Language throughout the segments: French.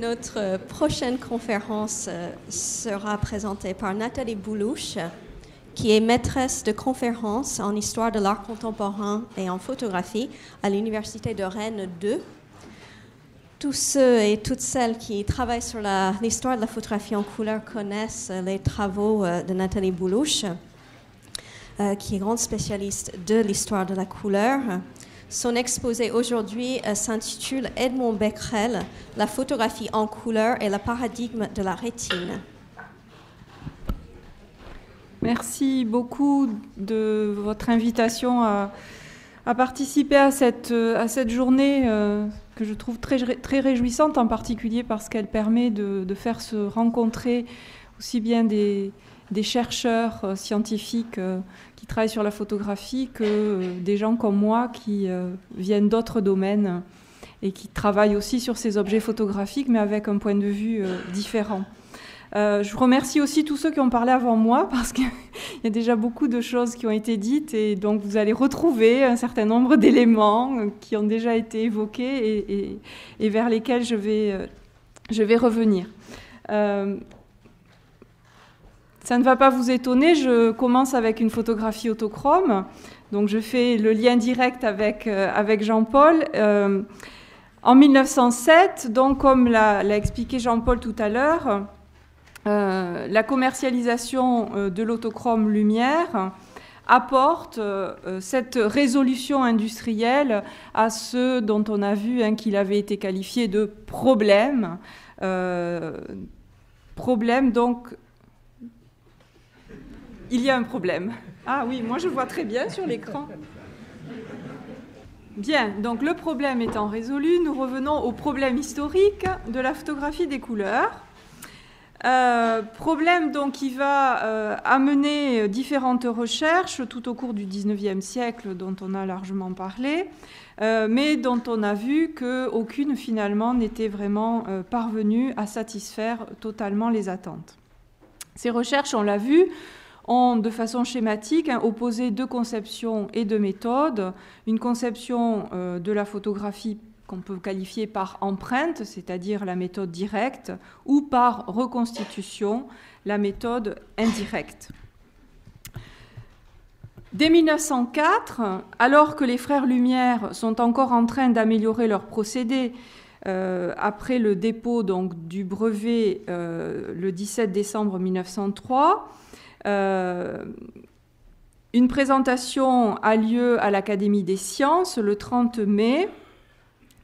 Notre euh, prochaine conférence euh, sera présentée par Nathalie Boulouche, qui est maîtresse de conférence en histoire de l'art contemporain et en photographie à l'Université de Rennes 2. Tous ceux et toutes celles qui travaillent sur l'histoire de la photographie en couleur connaissent euh, les travaux de Nathalie Boulouche, qui est grande spécialiste de l'histoire de la couleur. Son exposé aujourd'hui euh, s'intitule Edmond Becquerel, la photographie en couleur et le paradigme de la rétine. Merci beaucoup de votre invitation à, participer à cette, euh, journée euh, que je trouve très, très réjouissante, en particulier parce qu'elle permet de, faire se rencontrer aussi bien des, chercheurs scientifiques travaille sur la photographie que euh, des gens comme moi qui euh, viennent d'autres domaines et qui travaillent aussi sur ces objets photographiques, mais avec un point de vue euh, différent. je remercie aussi tous ceux qui ont parlé avant moi parce qu'il y a déjà beaucoup de choses qui ont été dites et donc vous allez retrouver un certain nombre d'éléments qui ont déjà été évoqués et, vers lesquels je vais, je vais revenir. Ça ne va pas vous étonner, je commence avec une photographie autochrome. Donc je fais le lien direct avec, euh, avec Jean-Paul. Euh, en 1907, donc comme l'a expliqué Jean-Paul tout à l'heure, euh, la commercialisation de l'autochrome lumière apporte cette résolution industrielle à ceux dont on a vu hein, qu'il avait été qualifié de problème. problème donc il y a un problème. Ah oui, moi je vois très bien sur l'écran. Bien, donc le problème étant résolu, nous revenons au problème historique de la photographie des couleurs. Euh, problème donc qui va euh, amener différentes recherches tout au cours du 19e siècle dont on a largement parlé, euh, mais dont on a vu qu'aucune finalement n'était vraiment parvenue à satisfaire totalement les attentes. Ces recherches, on l'a vu, ont de façon schématique hein, opposé deux conceptions et deux méthodes. Une conception euh, de la photographie qu'on peut qualifier par empreinte, c'est-à-dire la méthode directe, ou par reconstitution, la méthode indirecte. Dès 1904, alors que les frères Lumière sont encore en train d'améliorer leurs procédés, euh, après le dépôt donc, du brevet euh, le 17 décembre 1903, euh, une présentation a lieu à l'Académie des sciences le 30 mai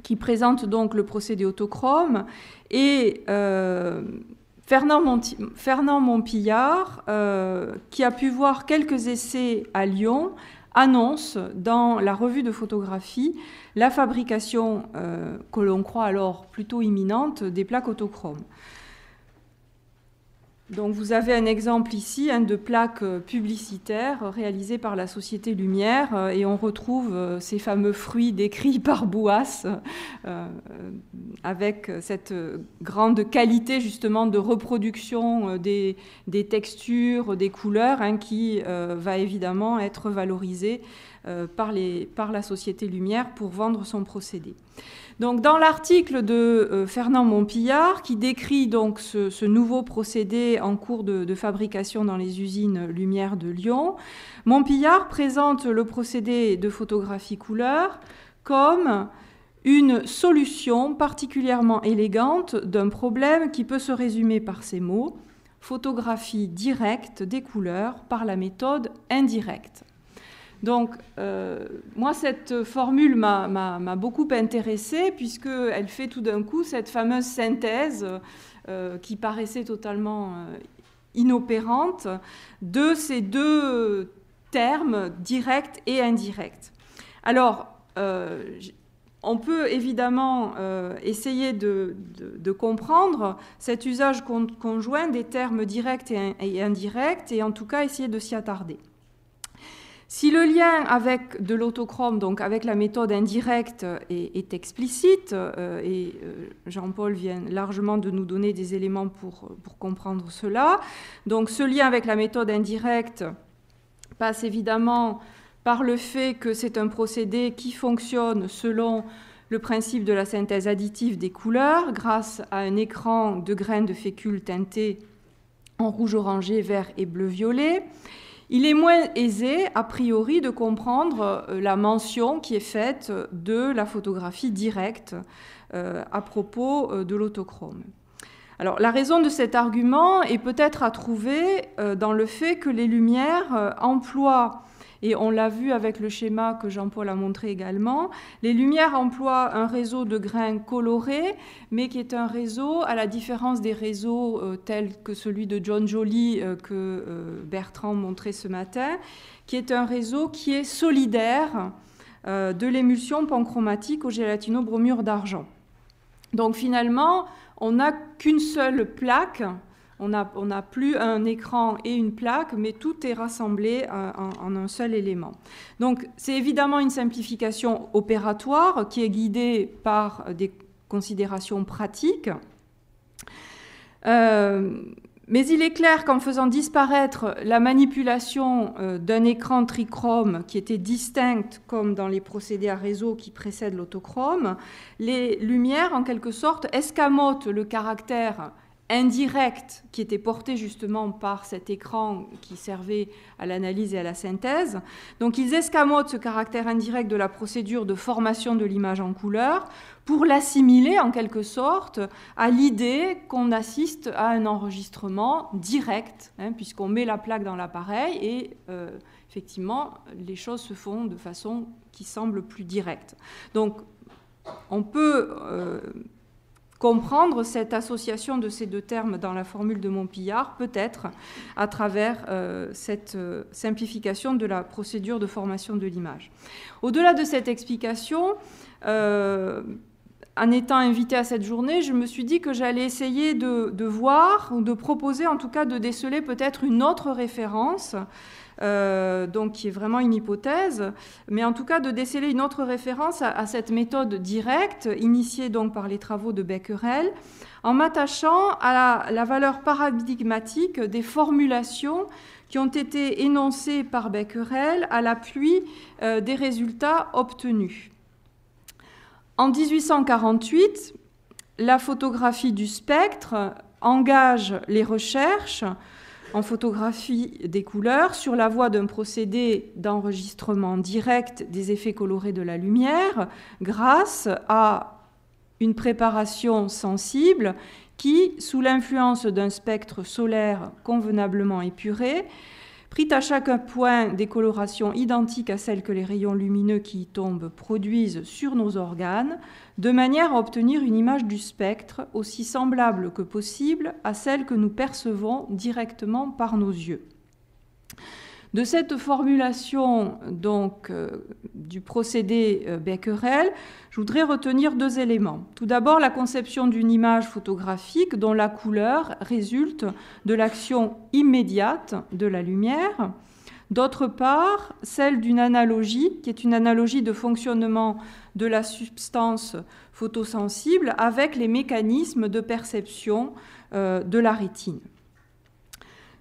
qui présente donc le procédé autochrome et euh, Fernand, Montpillard, euh, qui a pu voir quelques essais à Lyon, annonce dans la revue de photographie la fabrication, que l'on croit alors plutôt imminente, des plaques autochromes. Donc vous avez un exemple ici hein, de plaques euh, publicitaires réalisées par la société Lumière euh, et on retrouve euh, ces fameux fruits décrits par Boas avec cette grande qualité justement de reproduction des, textures, des couleurs hein, qui va évidemment être valorisée par la société Lumière pour vendre son procédé. Donc, dans l'article de euh, Fernand Montpillard, qui décrit ce, nouveau procédé en cours de, de, fabrication dans les usines Lumière de Lyon, Montpillard présente le procédé de photographie couleur comme une solution particulièrement élégante d'un problème qui peut se résumer par ces mots photographie directe des couleurs par la méthode indirecte. Donc, euh, moi, cette formule m'a beaucoup intéressée, puisqu'elle fait tout d'un coup cette fameuse synthèse euh, qui paraissait totalement euh, inopérante de ces deux termes, directs et indirects. Alors, on peut évidemment essayer de, comprendre cet usage conjoint des termes directs et indirects, et en tout cas essayer de s'y attarder. Si le lien avec de l'autochrome, donc avec la méthode indirecte, est, explicite, euh, et euh, Jean-Paul vient largement de nous donner des éléments pour, pour, comprendre cela, donc ce lien avec la méthode indirecte passe évidemment par le fait que c'est un procédé qui fonctionne selon le principe de la synthèse additive des couleurs grâce à un écran de graines de fécule teintées en rouge orangé, vert et bleu violet. Il est moins aisé, a priori, de comprendre euh, la mention qui est faite de la photographie directe euh, à propos euh, de l'autochrome. Alors, la raison de cet argument est peut-être à trouver dans le fait que les Lumières emploient et on l'a vu avec le schéma que Jean-Paul a montré également. Les lumières emploient un réseau de grains colorés, mais qui est un réseau, à la différence des réseaux euh, tels que celui de John Jolie euh, que euh, Bertrand montrait ce matin, qui est un réseau qui est solidaire de l'émulsion panchromatique au gélatino-bromure d'argent. Donc finalement, on n'a qu'une seule plaque on n'a plus un écran et une plaque, mais tout est rassemblé euh, en, un seul élément. Donc c'est évidemment une simplification opératoire qui est guidée par des considérations pratiques. Euh, mais il est clair qu'en faisant disparaître la manipulation euh, d'un écran trichrome qui était distincte comme dans les procédés à réseau qui précèdent l'autochrome, les lumières en quelque sorte escamotent le caractère indirecte qui était porté justement par cet écran qui servait à l'analyse et à la synthèse. Donc ils escamotent ce caractère indirect de la procédure de formation de l'image en couleur pour l'assimiler en quelque sorte à l'idée qu'on assiste à un enregistrement direct, hein, puisqu'on met la plaque dans l'appareil et euh, effectivement les choses se font de façon qui semble plus directe. Donc on peut... Euh, comprendre cette association de ces deux termes dans la formule de Montpillard, peut-être à travers euh, cette euh, simplification de la procédure de formation de l'image. Au-delà de cette explication, euh, en étant invitée à cette journée, je me suis dit que j'allais essayer de, voir, ou de proposer en tout cas de déceler peut-être une autre référence euh, donc qui est vraiment une hypothèse, mais en tout cas de déceler une autre référence à, cette méthode directe, initiée donc par les travaux de Becquerel, en m'attachant à la, valeur paradigmatique des formulations qui ont été énoncées par Becquerel à l'appui euh, des résultats obtenus. En 1848, la photographie du spectre engage les recherches en photographie des couleurs sur la voie d'un procédé d'enregistrement direct des effets colorés de la lumière grâce à une préparation sensible qui, sous l'influence d'un spectre solaire convenablement épuré, prit à chaque point des colorations identiques à celles que les rayons lumineux qui y tombent produisent sur nos organes, de manière à obtenir une image du spectre aussi semblable que possible à celle que nous percevons directement par nos yeux. De cette formulation donc euh, du procédé euh, Becquerel, je voudrais retenir deux éléments. Tout d'abord, la conception d'une image photographique dont la couleur résulte de l'action immédiate de la lumière. D'autre part, celle d'une analogie, qui est une analogie de fonctionnement de la substance photosensible avec les mécanismes de perception euh, de la rétine.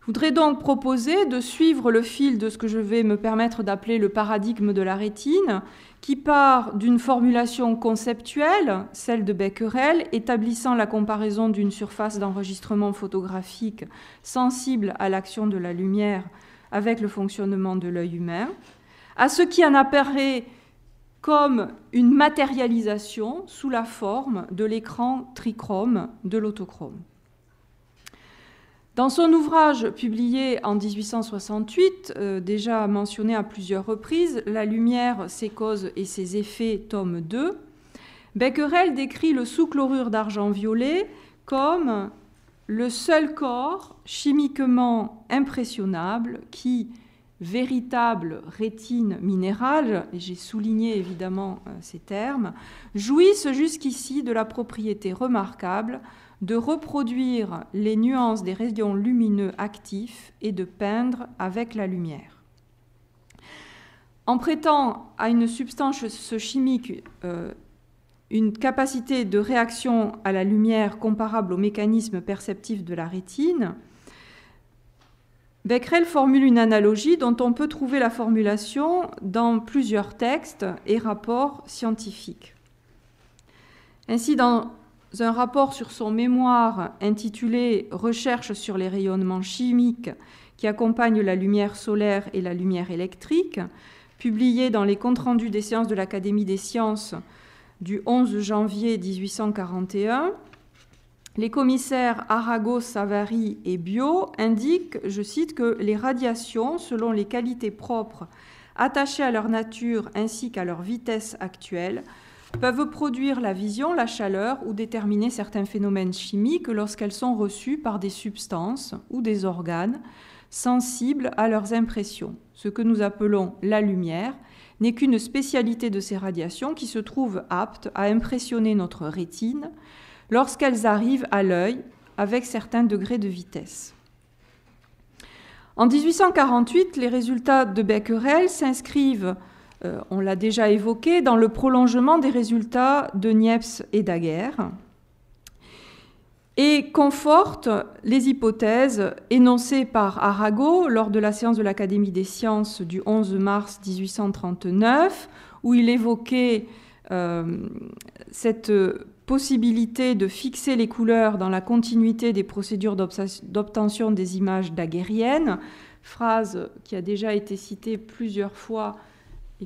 Je voudrais donc proposer de suivre le fil de ce que je vais me permettre d'appeler le paradigme de la rétine, qui part d'une formulation conceptuelle, celle de Becquerel, établissant la comparaison d'une surface d'enregistrement photographique sensible à l'action de la lumière avec le fonctionnement de l'œil humain, à ce qui en apparaît comme une matérialisation sous la forme de l'écran trichrome de l'autochrome. Dans son ouvrage publié en 1868, euh, déjà mentionné à plusieurs reprises, La lumière, ses causes et ses effets, tome 2, Becquerel décrit le sous-chlorure d'argent violet comme le seul corps chimiquement impressionnable qui, véritable rétine minérale, et j'ai souligné évidemment euh, ces termes, jouissent jusqu'ici de la propriété remarquable de reproduire les nuances des rayons lumineux actifs et de peindre avec la lumière. En prêtant à une substance chimique euh, une capacité de réaction à la lumière comparable au mécanisme perceptif de la rétine, Becquerel formule une analogie dont on peut trouver la formulation dans plusieurs textes et rapports scientifiques. Ainsi, dans un rapport sur son mémoire intitulé Recherche sur les rayonnements chimiques qui accompagnent la lumière solaire et la lumière électrique, publié dans les comptes rendus des séances de l'Académie des sciences du 11 janvier 1841. Les commissaires Arago, Savary et Bio indiquent, je cite, que les radiations, selon les qualités propres attachées à leur nature ainsi qu'à leur vitesse actuelle, peuvent produire la vision, la chaleur ou déterminer certains phénomènes chimiques lorsqu'elles sont reçues par des substances ou des organes sensibles à leurs impressions. Ce que nous appelons la lumière n'est qu'une spécialité de ces radiations qui se trouvent aptes à impressionner notre rétine lorsqu'elles arrivent à l'œil avec certains degrés de vitesse. En 1848, les résultats de Becquerel s'inscrivent euh, on l'a déjà évoqué, dans le prolongement des résultats de Niepce et Daguerre, et conforte les hypothèses énoncées par Arago lors de la séance de l'Académie des sciences du 11 mars 1839, où il évoquait euh, cette possibilité de fixer les couleurs dans la continuité des procédures d'obtention des images daguerriennes, phrase qui a déjà été citée plusieurs fois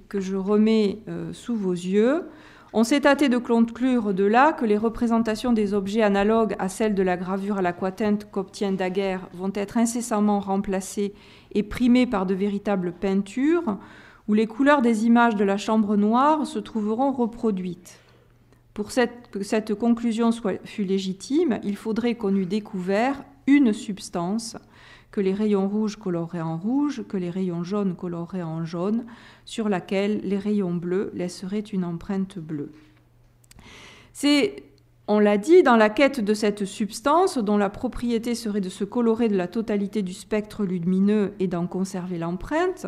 que je remets euh, sous vos yeux, on s'est hâté de conclure de là que les représentations des objets analogues à celles de la gravure à l'aquatinte qu'obtient Daguerre vont être incessamment remplacées et primées par de véritables peintures, où les couleurs des images de la chambre noire se trouveront reproduites. Pour que cette conclusion fût légitime, il faudrait qu'on eût découvert une substance, que les rayons rouges coloreraient en rouge, que les rayons jaunes coloreraient en jaune, sur laquelle les rayons bleus laisseraient une empreinte bleue. C'est on l'a dit, dans la quête de cette substance, dont la propriété serait de se colorer de la totalité du spectre lumineux et d'en conserver l'empreinte,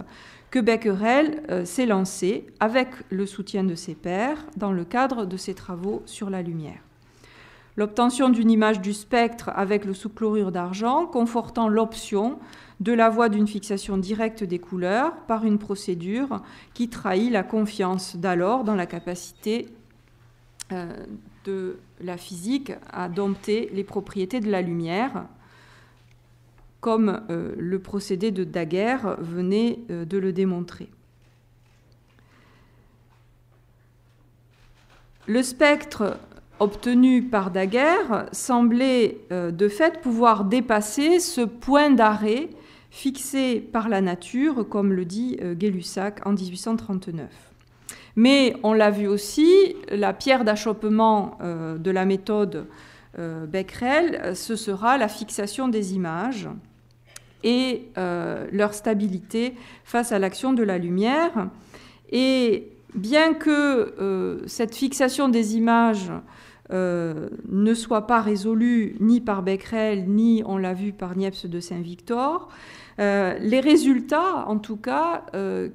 que Becquerel euh, s'est lancé, avec le soutien de ses pairs, dans le cadre de ses travaux sur la lumière l'obtention d'une image du spectre avec le sous-chlorure d'argent, confortant l'option de la voie d'une fixation directe des couleurs par une procédure qui trahit la confiance d'alors dans la capacité euh, de la physique à dompter les propriétés de la lumière, comme euh, le procédé de Daguerre venait euh, de le démontrer. Le spectre obtenu par Daguerre semblait euh, de fait pouvoir dépasser ce point d'arrêt fixé par la nature, comme le dit euh, en 1839. Mais on l'a vu aussi, la pierre d'achoppement euh, de la méthode euh, Becquerel, ce sera la fixation des images et leur stabilité face à l'action de la lumière. Et bien que cette fixation des images euh, ne soit pas résolu ni par Becquerel, ni, on l'a vu, par Niepce de Saint-Victor. Euh, les résultats, en tout cas, euh,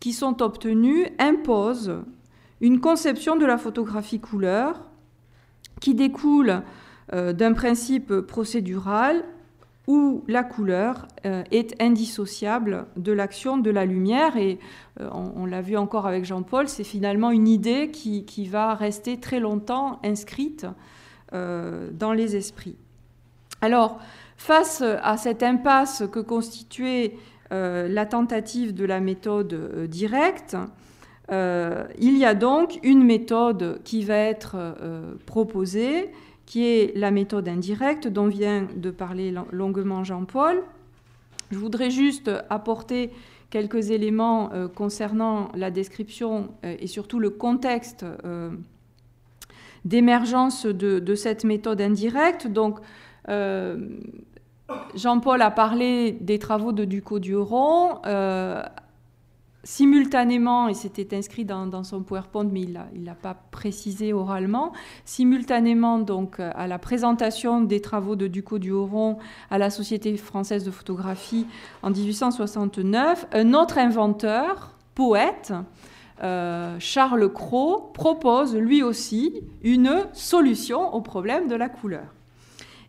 qui sont obtenus imposent une conception de la photographie couleur qui découle d'un principe procédural où la couleur euh, est indissociable de l'action de la lumière. Et euh, on, l'a vu encore avec Jean-Paul, c'est finalement une idée qui, qui, va rester très longtemps inscrite euh, dans les esprits. Alors, face à cette impasse que constituait la tentative de la méthode directe, il y a donc une méthode qui va être proposée qui est la méthode indirecte dont vient de parler longuement Jean-Paul. Je voudrais juste apporter quelques éléments euh, concernant la description euh, et surtout le contexte euh, d'émergence de, cette méthode indirecte. Donc, Jean-Paul a parlé des travaux de ducot simultanément, et c'était inscrit dans, son PowerPoint, mais il ne l'a pas précisé oralement, simultanément donc à la présentation des travaux de Ducot du Horon à la Société française de photographie en 1869, un autre inventeur, poète, euh, Charles Cros, propose lui aussi une solution au problème de la couleur.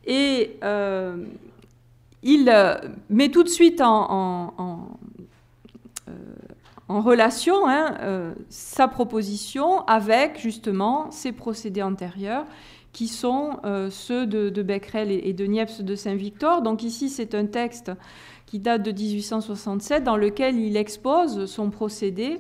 Et euh, il euh, met tout de suite en en relation hein, euh, sa proposition avec justement ses procédés antérieurs qui sont euh, ceux de, de, Becquerel et, de Niepce de Saint-Victor. Donc ici, c'est un texte qui date de 1867 dans lequel il expose son procédé.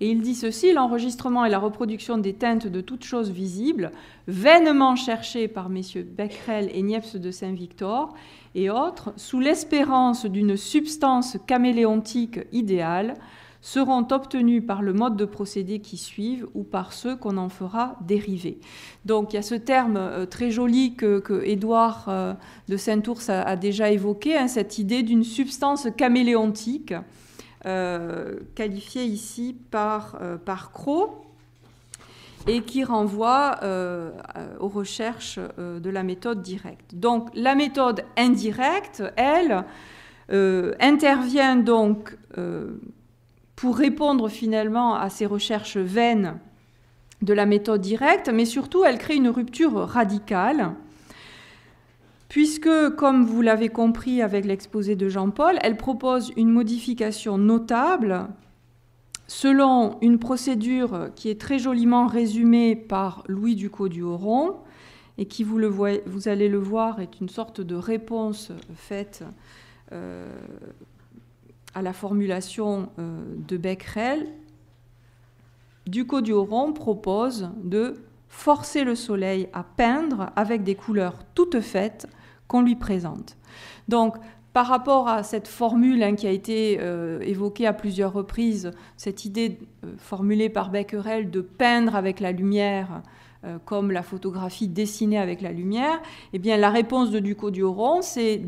Et il dit ceci, l'enregistrement et la reproduction des teintes de toutes choses visibles, vainement cherchées par messieurs Becquerel et Niepce de Saint-Victor, et autres, sous l'espérance d'une substance caméléontique idéale, seront obtenues par le mode de procédé qui suivent ou par ceux qu'on en fera dériver. Donc il y a ce terme euh, très joli que, Édouard euh, de Saint-Ours a, déjà évoqué, hein, cette idée d'une substance caméléontique, euh, qualifiée ici par, par Croc et qui renvoie euh, euh, aux recherches euh, de la méthode directe. Donc la méthode indirecte, elle, intervient donc pour répondre finalement à ces recherches vaines de la méthode directe, mais surtout elle crée une rupture radicale puisque, comme vous l'avez compris avec l'exposé de Jean-Paul, elle propose une modification notable selon une procédure qui est très joliment résumée par Louis Ducos du Horon, et qui, vous, allez le voir, est une sorte de réponse faite euh, à la formulation euh, de Becquerel, Ducot du Horon propose de forcer le soleil à peindre avec des couleurs toutes faites qu'on lui présente. Donc, par rapport à cette formule hein, qui a été euh, évoquée à plusieurs reprises, cette idée euh, formulée par Becquerel de peindre avec la lumière euh, comme la photographie dessinée avec la lumière, eh bien la réponse de ducos c'est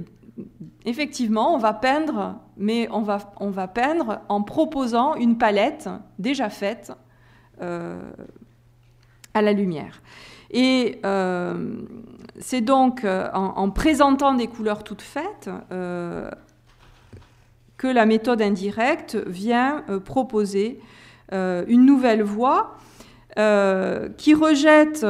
effectivement, on va peindre, mais on va, on va peindre en proposant une palette déjà faite à la lumière. Et euh, c'est donc euh, en, présentant des couleurs toutes faites euh, que la méthode indirecte vient proposer une nouvelle voie qui rejette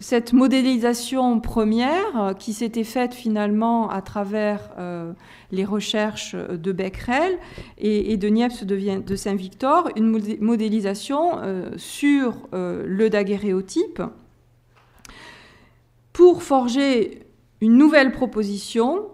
cette modélisation première qui s'était faite finalement à travers les recherches de Becquerel et, de Niepce de, de Saint-Victor, une modélisation sur le daguerréotype pour forger une nouvelle proposition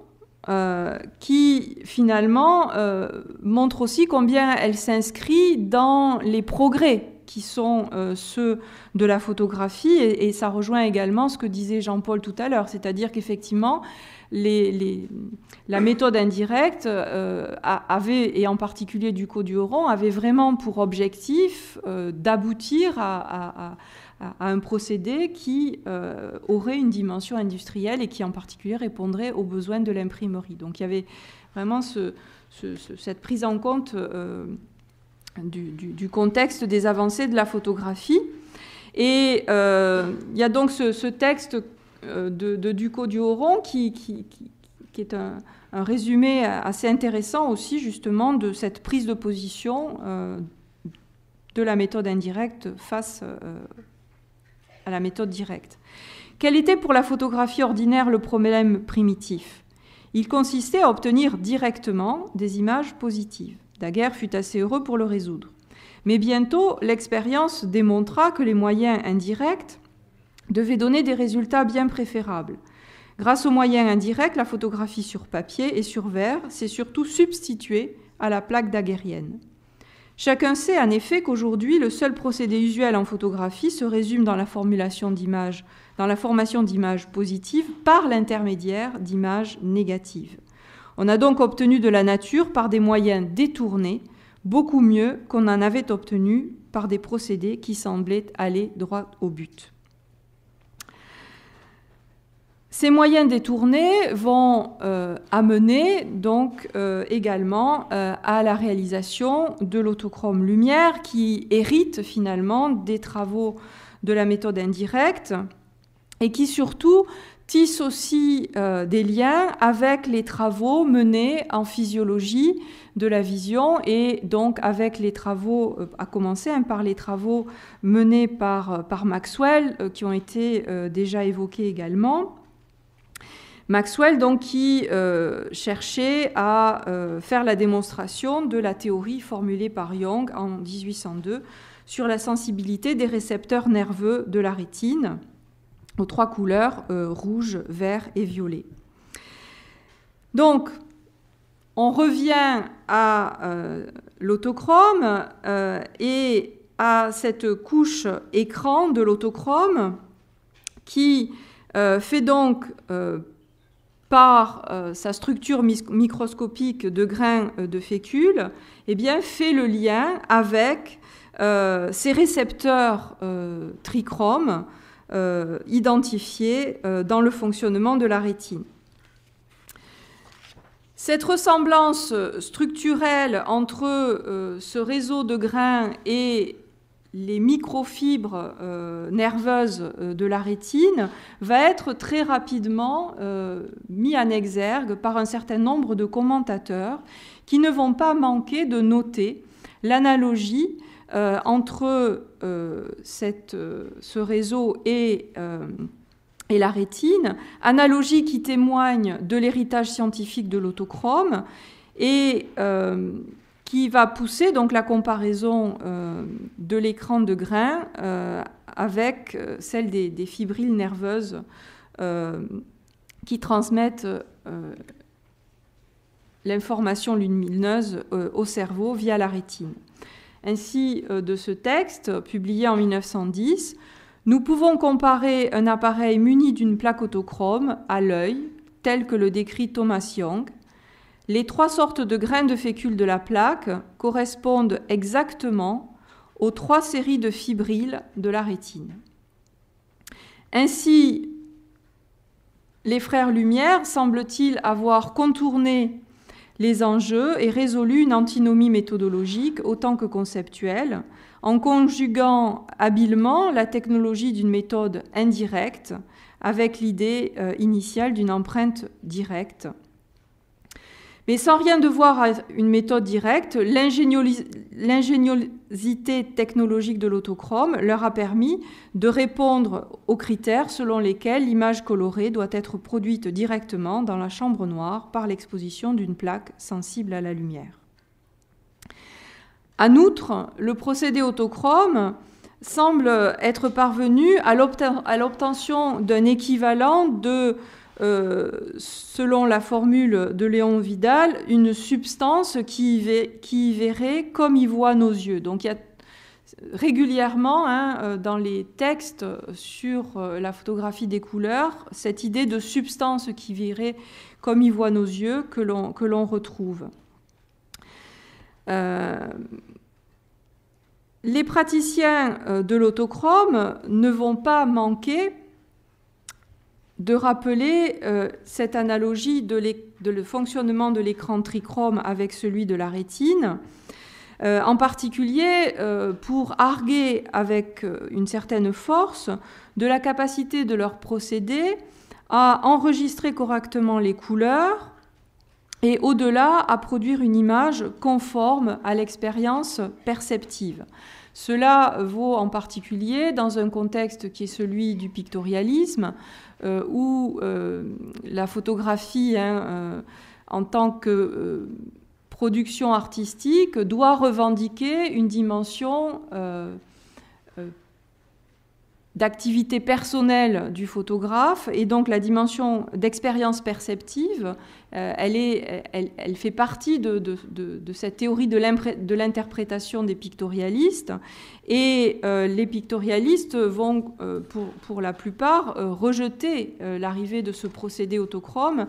euh, qui finalement euh, montre aussi combien elle s'inscrit dans les progrès qui sont euh, ceux de la photographie, et, ça rejoint également ce que disait Jean-Paul tout à l'heure, c'est-à-dire qu'effectivement, la méthode indirecte avait, et en particulier du Ducot du avait vraiment pour objectif d'aboutir à, à, un procédé qui euh, aurait une dimension industrielle et qui en particulier répondrait aux besoins de l'imprimerie. Donc il y avait vraiment ce, cette prise en compte euh, du, contexte des avancées de la photographie. Et euh, il y a donc ce, texte de, de du Horon qui, qui, est un, résumé assez intéressant aussi justement de cette prise de position de la méthode indirecte face euh, à la méthode directe. Quel était pour la photographie ordinaire le problème primitif Il consistait à obtenir directement des images positives. Daguerre fut assez heureux pour le résoudre. Mais bientôt, l'expérience démontra que les moyens indirects devaient donner des résultats bien préférables. Grâce aux moyens indirects, la photographie sur papier et sur verre s'est surtout substituée à la plaque daguerrienne. Chacun sait en effet qu'aujourd'hui, le seul procédé usuel en photographie se résume dans la formulation d'images, dans la formation d'images positives par l'intermédiaire d'images négatives. On a donc obtenu de la nature par des moyens détournés, beaucoup mieux qu'on en avait obtenu par des procédés qui semblaient aller droit au but. Ces moyens détournés vont euh, amener donc euh, également euh, à la réalisation de l'autochrome lumière qui hérite finalement des travaux de la méthode indirecte et qui surtout tisse aussi des liens avec les travaux menés en physiologie de la vision et donc avec les travaux, à commencer hein, par les travaux menés par Maxwell qui ont été déjà évoqués également. Maxwell, donc, qui euh, cherchait à euh, faire la démonstration de la théorie formulée par Young en 1802 sur la sensibilité des récepteurs nerveux de la rétine aux trois couleurs euh, rouge, vert et violet. Donc, on revient à l'autochrome et à cette couche écran de l'autochrome qui fait donc par euh, sa structure microscopique de grains euh, de fécule, eh bien, fait le lien avec euh, ces récepteurs trichromes identifiés dans le fonctionnement de la rétine. Cette ressemblance structurelle entre ce réseau de grains et les microfibres euh, nerveuses euh, de la rétine va être très rapidement euh, mis en exergue par un certain nombre de commentateurs qui ne vont pas manquer de noter l'analogie entre ce réseau et, et la rétine, analogie qui témoigne de l'héritage scientifique de l'autochrome et qui va pousser donc la comparaison euh, de l'écran de grain euh, avec euh, celle des, fibrilles nerveuses qui transmettent l'information lumineuse au cerveau via la rétine. Ainsi, de ce texte, publié en 1910, nous pouvons comparer un appareil muni d'une plaque autochrome à l'œil, tel que le décrit Thomas Young, les trois sortes de grains de fécule de la plaque correspondent exactement aux trois séries de fibrilles de la rétine. Ainsi, les frères Lumière semblent-ils avoir contourné les enjeux et résolu une antinomie méthodologique autant que conceptuelle, en conjuguant habilement la technologie d'une méthode indirecte avec l'idée euh, initiale d'une empreinte directe mais sans rien devoir à une méthode directe, l'ingéniosité technologique de l'autochrome leur a permis de répondre aux critères selon lesquels l'image colorée doit être produite directement dans la chambre noire par l'exposition d'une plaque sensible à la lumière. En outre, le procédé autochrome semble être parvenu à l'obtention d'un équivalent de euh, selon la formule de Léon Vidal, une substance qui y, verrait comme y voit nos yeux. Donc il y a régulièrement hein, euh, dans les textes sur euh, la photographie des couleurs cette idée de substance qui verrait comme y voit nos yeux que l'on retrouve. les praticiens de l'autochrome ne vont pas manquer de rappeler euh, cette analogie de, le fonctionnement de l'écran trichrome avec celui de la rétine, euh, en particulier euh, pour arguer avec une certaine force de la capacité de leur procédé à enregistrer correctement les couleurs et au-delà à produire une image conforme à l'expérience perceptive. Cela vaut en particulier dans un contexte qui est celui du pictorialisme, euh, où euh, la photographie, hein, euh, en tant que production artistique, doit revendiquer une dimension d'activité personnelle du photographe et donc la dimension d'expérience perceptive, euh, elle, est, elle, fait partie de, de, cette théorie de l'interprétation des pictorialistes et euh, les pictorialistes vont euh, pour, pour, la plupart rejeter l'arrivée de ce procédé autochrome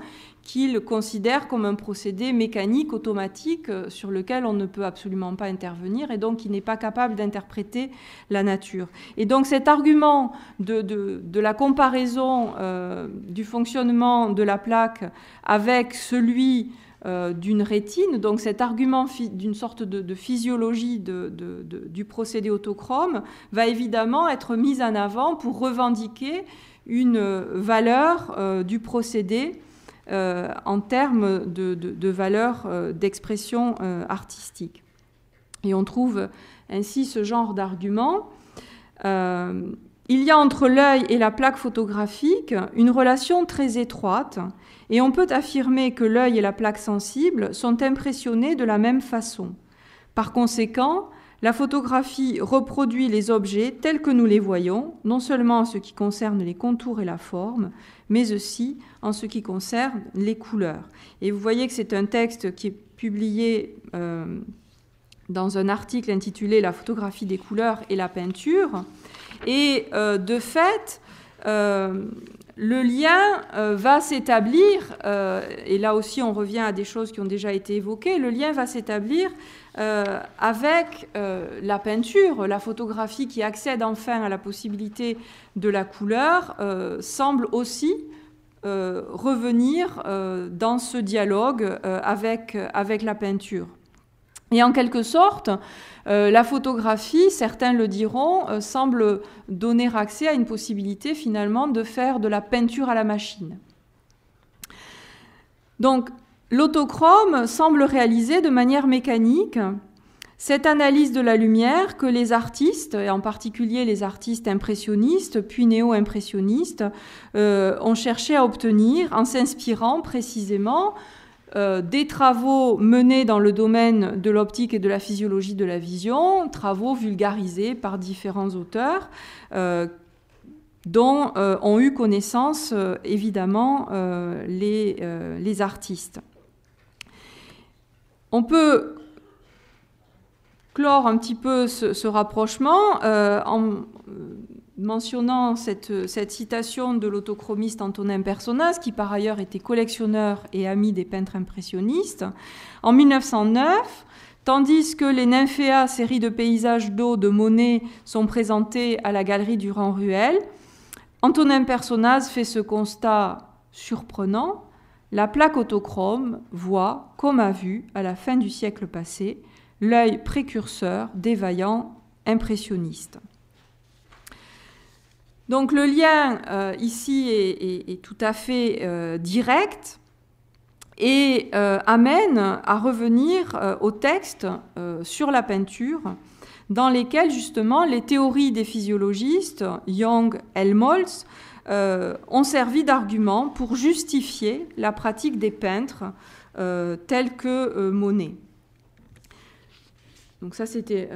qu'il considère comme un procédé mécanique, automatique, euh, sur lequel on ne peut absolument pas intervenir et donc qui n'est pas capable d'interpréter la nature. Et donc cet argument de, de, la comparaison euh, du fonctionnement de la plaque avec celui euh, d'une rétine, donc cet argument d'une sorte de, physiologie du procédé autochrome va évidemment être mis en avant pour revendiquer une valeur du procédé euh, en termes de, valeur euh, d'expression euh, artistique. Et on trouve ainsi ce genre d'argument. il y a entre l'œil et la plaque photographique une relation très étroite et on peut affirmer que l'œil et la plaque sensible sont impressionnés de la même façon. Par conséquent, la photographie reproduit les objets tels que nous les voyons, non seulement en ce qui concerne les contours et la forme, mais aussi en ce qui concerne les couleurs. Et vous voyez que c'est un texte qui est publié euh, dans un article intitulé La photographie des couleurs et la peinture. Et euh, de fait, euh, le lien va s'établir, et là aussi on revient à des choses qui ont déjà été évoquées, le lien va s'établir euh, avec euh, la peinture, la photographie qui accède enfin à la possibilité de la couleur, euh, semble aussi revenir dans ce dialogue avec, avec la peinture. Et en quelque sorte, la photographie, certains le diront, semble donner accès à une possibilité finalement de faire de la peinture à la machine. Donc L'autochrome semble réaliser de manière mécanique cette analyse de la lumière que les artistes, et en particulier les artistes impressionnistes, puis néo-impressionnistes, euh, ont cherché à obtenir en s'inspirant précisément euh, des travaux menés dans le domaine de l'optique et de la physiologie de la vision, travaux vulgarisés par différents auteurs. Euh, dont ont eu connaissance évidemment les artistes. On peut clore un petit peu ce, rapprochement euh, en mentionnant cette, citation de l'autochromiste Antonin Personnaz, qui par ailleurs était collectionneur et ami des peintres impressionnistes. En 1909, Tandis que les nymphéas, série de paysages d'eau de Monet, sont présentés à la galerie Durand-Ruel, Antonin Personnaz fait ce constat surprenant la plaque autochrome voit, comme a vu à la fin du siècle passé, l'œil précurseur des vaillants impressionnistes. Donc le lien euh, ici est, tout à fait euh, direct et euh, amène à revenir aux texte sur la peinture dans lesquels justement les théories des physiologistes, Young, Helmholtz, euh, ont servi d'argument pour justifier la pratique des peintres euh, tels que euh, Monet. Donc ça, c'était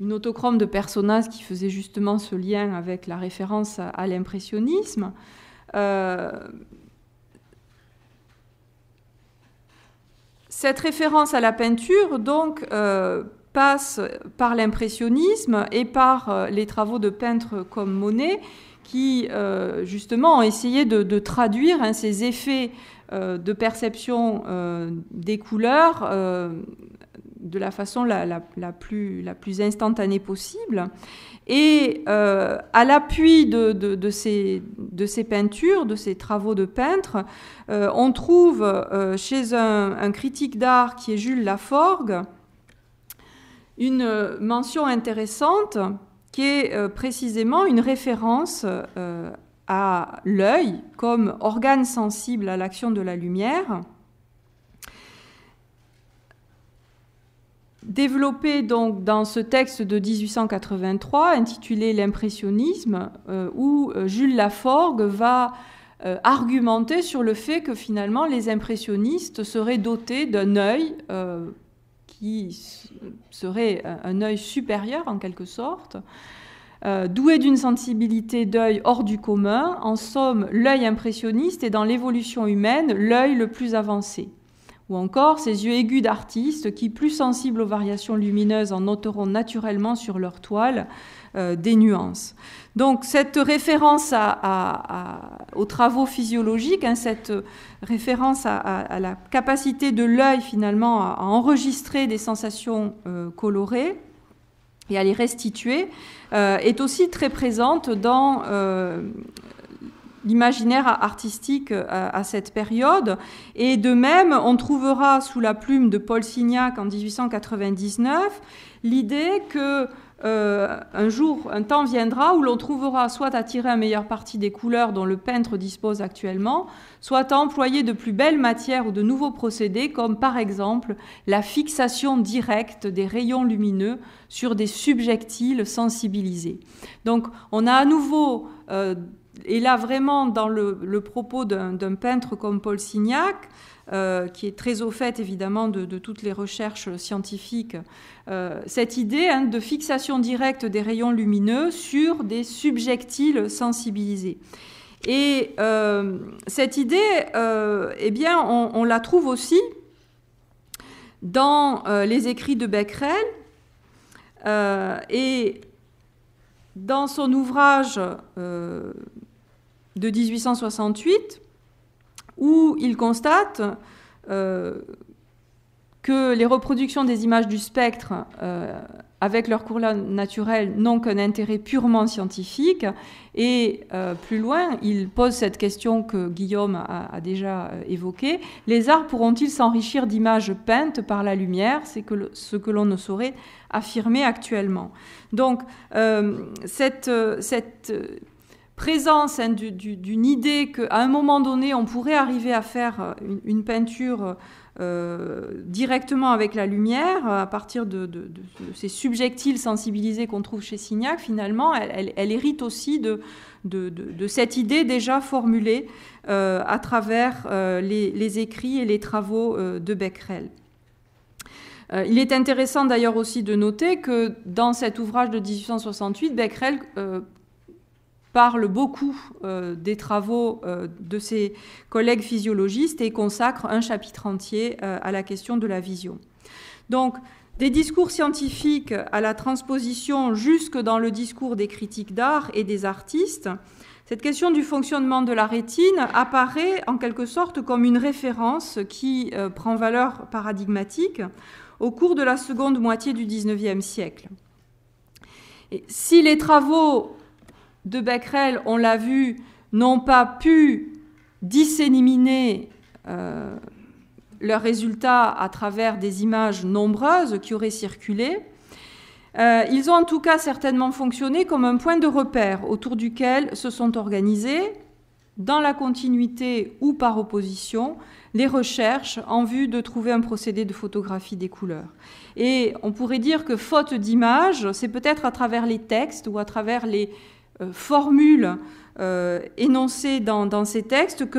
une autochrome de personnages qui faisait justement ce lien avec la référence à, l'impressionnisme. cette référence à la peinture, donc, passe par l'impressionnisme et par les travaux de peintres comme Monet, qui euh, justement ont essayé de, traduire hein, ces effets euh, de perception euh, des couleurs de la façon la, plus, instantanée possible. Et à l'appui de, de, ces, peintures, de ces travaux de peintre, on trouve chez un critique d'art qui est Jules Laforgue une mention intéressante qui est euh, précisément une référence euh, à l'œil comme organe sensible à l'action de la lumière, développé donc dans ce texte de 1883 intitulé L'impressionnisme, euh, où Jules Laforgue va argumenter sur le fait que finalement les impressionnistes seraient dotés d'un œil qui serait un œil supérieur en quelque sorte, euh, doué d'une sensibilité d'œil hors du commun, en somme l'œil impressionniste et dans l'évolution humaine l'œil le plus avancé. Ou encore ces yeux aigus d'artistes qui, plus sensibles aux variations lumineuses, en noteront naturellement sur leur toile euh, des nuances. Donc cette référence aux travaux physiologiques, hein, cette référence à, la capacité de l'œil finalement à, enregistrer des sensations euh, colorées, et à les restituer euh, est aussi très présente dans l'imaginaire artistique euh, à, cette période. Et de même, on trouvera sous la plume de Paul Signac en 1899 l'idée que euh, un jour, un temps viendra où l'on trouvera soit à tirer un meilleur parti des couleurs dont le peintre dispose actuellement, soit à employer de plus belles matières ou de nouveaux procédés, comme par exemple la fixation directe des rayons lumineux sur des subjectiles sensibilisés. Donc on a à nouveau euh, et là, vraiment, dans le, propos d'un peintre comme Paul Signac, euh, qui est très au fait évidemment de, toutes les recherches scientifiques, euh, cette idée hein, de fixation directe des rayons lumineux sur des subjectiles sensibilisés. Et euh, cette idée, eh bien, on, la trouve aussi dans les écrits de Becquerel et dans son ouvrage de 1868, où il constate euh, que les reproductions des images du spectre euh, avec leur couronne naturelle n'ont qu'un intérêt purement scientifique. Et euh, plus loin, il pose cette question que Guillaume a, déjà évoquée. Les arts pourront-ils s'enrichir d'images peintes par la lumière C'est ce que l'on ne saurait affirmer actuellement. Donc, cette, cette présence hein, d'une idée qu'à un moment donné, on pourrait arriver à faire euh, une, peinture euh, directement avec la lumière, à partir de, ces subjectiles sensibilisés qu'on trouve chez Signac, finalement, elle, hérite aussi de, cette idée déjà formulée euh, à travers les, les, écrits et les travaux de Becquerel. Il est intéressant d'ailleurs aussi de noter que dans cet ouvrage de 1868, Becquerel parle beaucoup euh, des travaux euh, de ses collègues physiologistes et consacre un chapitre entier euh, à la question de la vision. Donc, des discours scientifiques à la transposition jusque dans le discours des critiques d'art et des artistes, cette question du fonctionnement de la rétine apparaît en quelque sorte comme une référence qui prend valeur paradigmatique au cours de la seconde moitié du XIXe siècle. si les travaux de Becquerel, on l'a vu, n'ont pas pu disséminer euh, leurs résultats à travers des images nombreuses qui auraient circulé. Euh, ils ont en tout cas certainement fonctionné comme un point de repère autour duquel se sont organisées, dans la continuité ou par opposition, les recherches en vue de trouver un procédé de photographie des couleurs. Et on pourrait dire que faute d'images, c'est peut-être à travers les textes ou à travers les euh, formule euh, énoncée dans, ces textes que,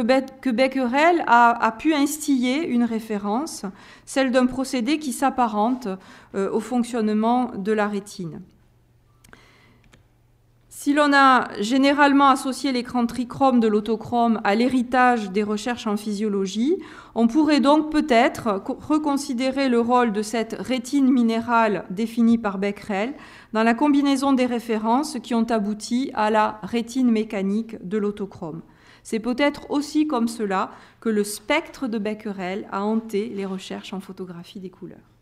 Becquerel a, pu instiller une référence, celle d'un procédé qui s'apparente euh, au fonctionnement de la rétine. Si l'on a généralement associé l'écran trichrome de l'autochrome à l'héritage des recherches en physiologie, on pourrait donc peut-être reconsidérer le rôle de cette rétine minérale définie par Becquerel dans la combinaison des références qui ont abouti à la rétine mécanique de l'autochrome. C'est peut-être aussi comme cela que le spectre de Becquerel a hanté les recherches en photographie des couleurs.